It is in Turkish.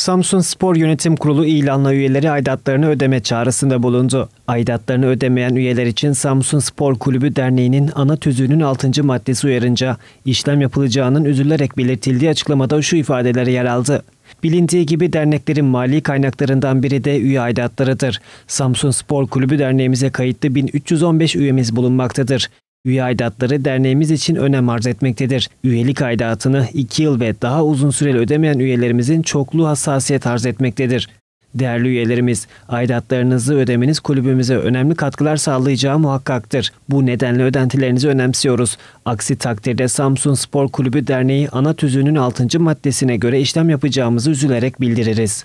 Samsun Spor Yönetim Kurulu ilanla üyeleri aidatlarını ödeme çağrısında bulundu. Aidatlarını ödemeyen üyeler için Samsun Spor Kulübü Derneği'nin ana tüzüğünün 6. maddesi uyarınca işlem yapılacağının üzülerek belirtildiği açıklamada şu ifadeleri yer aldı. Bilindiği gibi derneklerin mali kaynaklarından biri de üye aidatlarıdır. Samsun Spor Kulübü Derneğimize kayıtlı 1315 üyemiz bulunmaktadır. Üye aidatları derneğimiz için önem arz etmektedir. Üyelik aidatını 2 yıl ve daha uzun süreli ödemeyen üyelerimizin çokluğu hassasiyet arz etmektedir. Değerli üyelerimiz, aidatlarınızı ödemeniz kulübümüze önemli katkılar sağlayacağı muhakkaktır. Bu nedenle ödentilerinizi önemsiyoruz. Aksi takdirde Samsun Spor Kulübü Derneği ana tüzüğünün 6. maddesine göre işlem yapacağımızı üzülerek bildiririz.